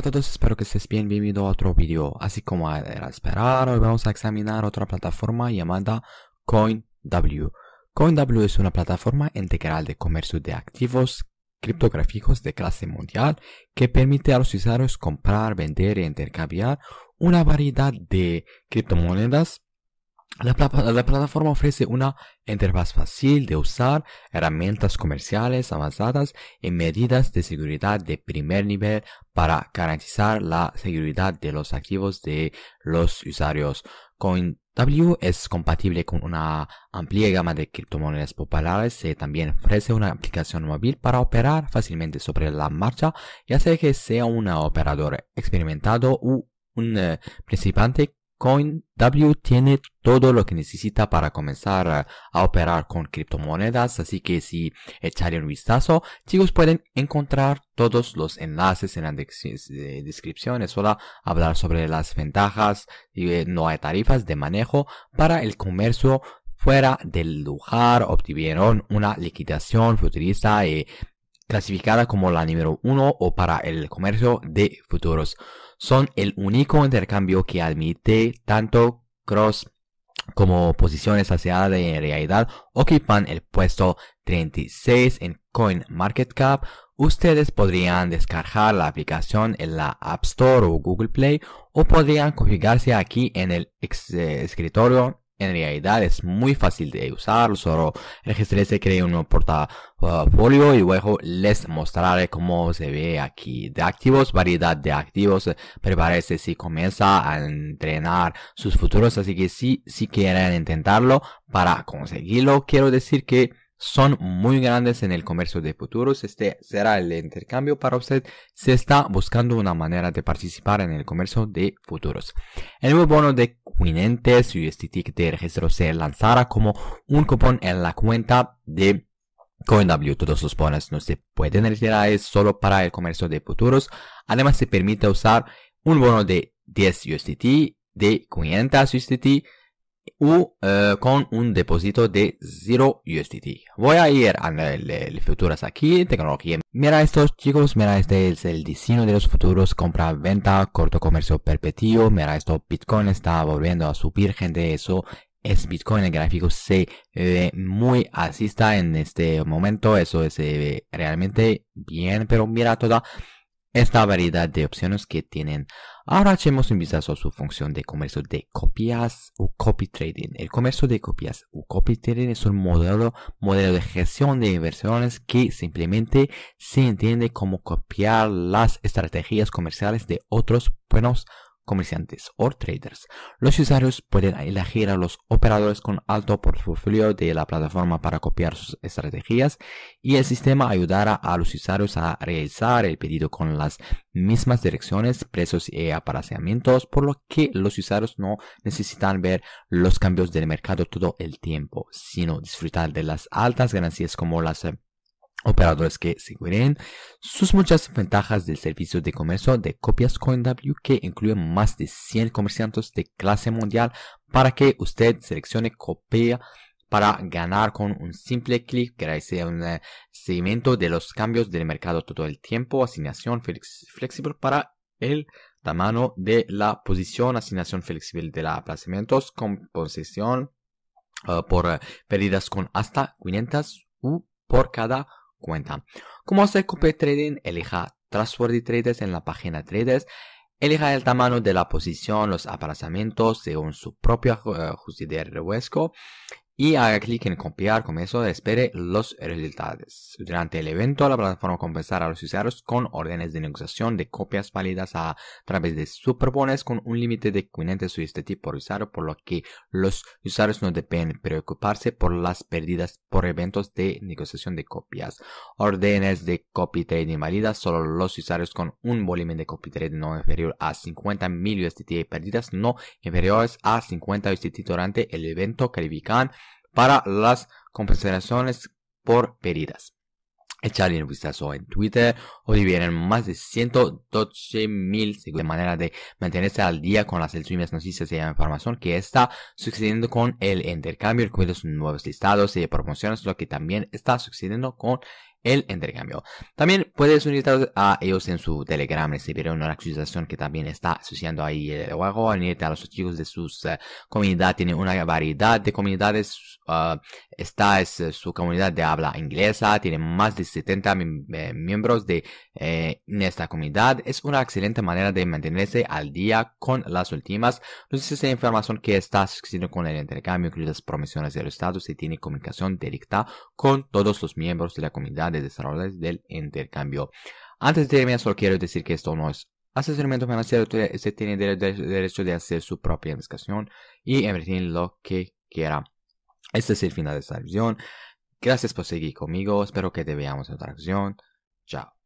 Hola a todos, espero que estés bien, bienvenido a otro video. Así como era esperar, hoy vamos a examinar otra plataforma llamada CoinW. CoinW es una plataforma integral de comercio de activos criptográficos de clase mundial que permite a los usuarios comprar, vender e intercambiar una variedad de criptomonedas la, plataforma ofrece una interfaz fácil de usar, herramientas comerciales avanzadas y medidas de seguridad de primer nivel para garantizar la seguridad de los activos de los usuarios. CoinW es compatible con una amplia gama de criptomonedas populares y también ofrece una aplicación móvil para operar fácilmente sobre la marcha, ya sea que sea un operador experimentado u un eh, principiante CoinW tiene todo lo que necesita para comenzar a, operar con criptomonedas, así que si echarle un vistazo, chicos pueden encontrar todos los enlaces en la descripción. hablar sobre las ventajas, y eh, no hay tarifas de manejo para el comercio fuera del lugar, obtuvieron una liquidación futurista eh, clasificada como la número uno o para el comercio de futuros son el único intercambio que admite tanto cross como posiciones hacia de realidad ocupan el puesto 36 en CoinMarketCap, ustedes podrían descargar la aplicación en la App Store o Google Play o podrían configurarse aquí en el eh, escritorio en realidad es muy fácil de usar, solo se crea un portafolio y luego les mostraré cómo se ve aquí. De activos, variedad de activos, eh, prepárese si comienza a entrenar sus futuros, así que si, si quieren intentarlo para conseguirlo, quiero decir que son muy grandes en el comercio de futuros. Este será el intercambio para usted Se está buscando una manera de participar en el comercio de futuros. El nuevo bono de Quinentes USDT de registro se lanzará como un cupón en la cuenta de CoinW. Todos los bonos no se pueden retirar, solo para el comercio de futuros. Además, se permite usar un bono de 10 USDT, de 500 USDT, eh, con un depósito de 0 USDT. Voy a ir a las futuras aquí, tecnología. Mira estos chicos, mira este es el diseño de los futuros, compra, venta, corto comercio perpetuo. Mira esto, Bitcoin está volviendo a subir, gente, eso es Bitcoin, el gráfico se ve muy asista en este momento, eso se eh, ve realmente bien, pero mira toda esta variedad de opciones que tienen. Ahora echemos un vistazo a su función de comercio de copias o copy trading. El comercio de copias o copy trading es un modelo, modelo de gestión de inversiones que simplemente se entiende como copiar las estrategias comerciales de otros buenos comerciantes o traders. Los usuarios pueden elegir a los operadores con alto portfolio de la plataforma para copiar sus estrategias y el sistema ayudará a los usuarios a realizar el pedido con las mismas direcciones, precios y apareamientos, por lo que los usuarios no necesitan ver los cambios del mercado todo el tiempo, sino disfrutar de las altas ganancias como las eh, operadores que seguirán sus muchas ventajas del servicio de comercio de copias CoinW que incluye más de 100 comerciantes de clase mundial para que usted seleccione copia para ganar con un simple clic que sea un eh, seguimiento de los cambios del mercado todo el tiempo, asignación flexible para el tamaño de la posición, asignación flexible de los aplazamientos, con posición eh, por eh, pérdidas con hasta 500 u por cada cuenta. Como hacer copy trading, elija trustworthy traders en la página traders. Elija el tamaño de la posición, los aparazamientos según su propia eh, justicia de riesgo y haga clic en copiar con eso espere los resultados. Durante el evento, la plataforma compensará a los usuarios con órdenes de negociación de copias válidas a través de superbones con un límite de 500 USDT por usuario, por lo que los usuarios no deben preocuparse por las pérdidas por eventos de negociación de copias. Órdenes de copy trading válidas, solo los usuarios con un volumen de copy trade no inferior a 50.000 USDT y pérdidas no inferiores a 50 USDT durante el evento califican para las compensaciones por pérdidas. Echarle un vistazo en Twitter. Hoy vienen más de 112 mil de manera de mantenerse al día con las últimas noticias y la información que está sucediendo con el intercambio, los nuevos listados y promociones, lo que también está sucediendo con el intercambio. También puedes unirte a ellos en su Telegram, recibir una actualización que también está asociando ahí el eh, juego, unirte a los chicos de sus eh, comunidad, comunidades, tiene una variedad de comunidades, uh, ah, esta es eh, su comunidad de habla inglesa, tiene más de 70 miembros de en esta comunidad, es una excelente manera de mantenerse al día con las últimas noticias e información que está sucediendo con el intercambio, incluidas promociones de los estados y tiene comunicación directa con todos los miembros de la comunidad de desarrolladores del intercambio. Antes de terminar, solo quiero decir que esto no es asesoramiento financiero. Usted tiene derecho de hacer su propia investigación y invertir lo que quiera. Este es el final de esta visión. Gracias por seguir conmigo. Espero que te veamos en otra ocasión. Chao.